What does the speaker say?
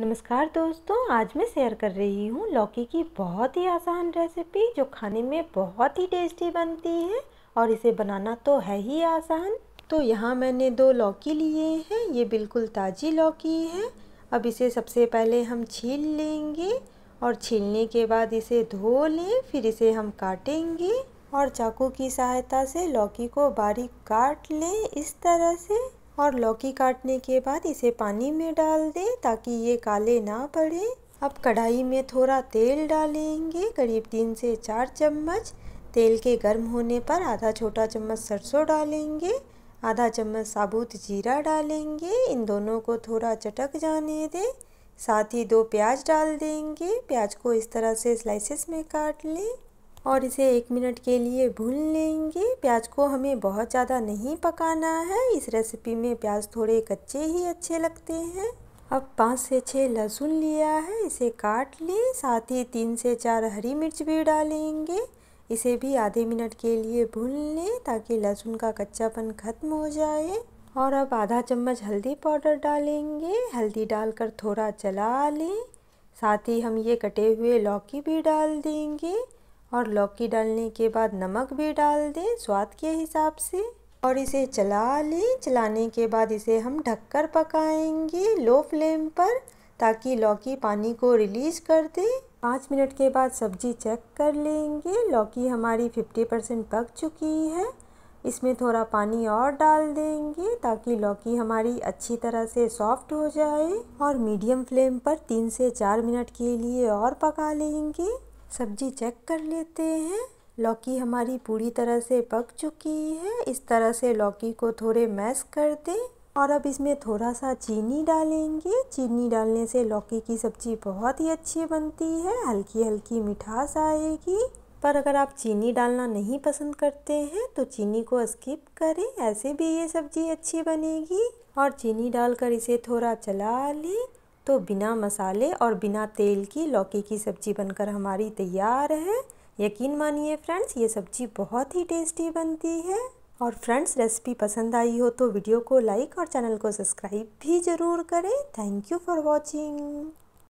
नमस्कार दोस्तों आज मैं शेयर कर रही हूँ लौकी की बहुत ही आसान रेसिपी जो खाने में बहुत ही टेस्टी बनती है और इसे बनाना तो है ही आसान तो यहाँ मैंने दो लौकी लिए हैं ये बिल्कुल ताज़ी लौकी है अब इसे सबसे पहले हम छील लेंगे और छीलने के बाद इसे धो लें फिर इसे हम काटेंगे और चाकू की सहायता से लौकी को बारीक काट लें इस तरह से और लौकी काटने के बाद इसे पानी में डाल दें ताकि ये काले ना पड़े अब कढ़ाई में थोड़ा तेल डालेंगे करीब तीन से चार चम्मच तेल के गर्म होने पर आधा छोटा चम्मच सरसों डालेंगे आधा चम्मच साबुत जीरा डालेंगे इन दोनों को थोड़ा चटक जाने दें साथ ही दो प्याज डाल देंगे प्याज को इस तरह से स्लाइसेस में काट लें और इसे एक मिनट के लिए भून लेंगे प्याज को हमें बहुत ज़्यादा नहीं पकाना है इस रेसिपी में प्याज थोड़े कच्चे ही अच्छे लगते हैं अब पाँच से छः लहसुन लिया है इसे काट लें साथ ही तीन से चार हरी मिर्च भी डालेंगे इसे भी आधे मिनट के लिए भून लें ताकि लहसुन का कच्चापन खत्म हो जाए और अब आधा चम्मच हल्दी पाउडर डालेंगे हल्दी डालकर थोड़ा चला लें साथ ही हम ये कटे हुए लौकी भी डाल देंगे और लौकी डालने के बाद नमक भी डाल दें स्वाद के हिसाब से और इसे चला लें चलाने के बाद इसे हम ढककर पकाएंगे लो फ्लेम पर ताकि लौकी पानी को रिलीज़ कर दे पाँच मिनट के बाद सब्जी चेक कर लेंगे लौकी हमारी फिफ्टी परसेंट पक चुकी है इसमें थोड़ा पानी और डाल देंगे ताकि लौकी हमारी अच्छी तरह से सॉफ्ट हो जाए और मीडियम फ्लेम पर तीन से चार मिनट के लिए और पका लेंगे सब्जी चेक कर लेते हैं लौकी हमारी पूरी तरह से पक चुकी है इस तरह से लौकी को थोड़े मैश कर दें और अब इसमें थोड़ा सा चीनी डालेंगे चीनी डालने से लौकी की सब्ज़ी बहुत ही अच्छी बनती है हल्की हल्की मिठास आएगी पर अगर आप चीनी डालना नहीं पसंद करते हैं तो चीनी को स्किप करें ऐसे भी ये सब्ज़ी अच्छी बनेगी और चीनी डालकर इसे थोड़ा चला लें तो बिना मसाले और बिना तेल की लौकी की सब्ज़ी बनकर हमारी तैयार है यकीन मानिए फ्रेंड्स ये सब्ज़ी बहुत ही टेस्टी बनती है और फ्रेंड्स रेसिपी पसंद आई हो तो वीडियो को लाइक और चैनल को सब्सक्राइब भी ज़रूर करें थैंक यू फॉर वॉचिंग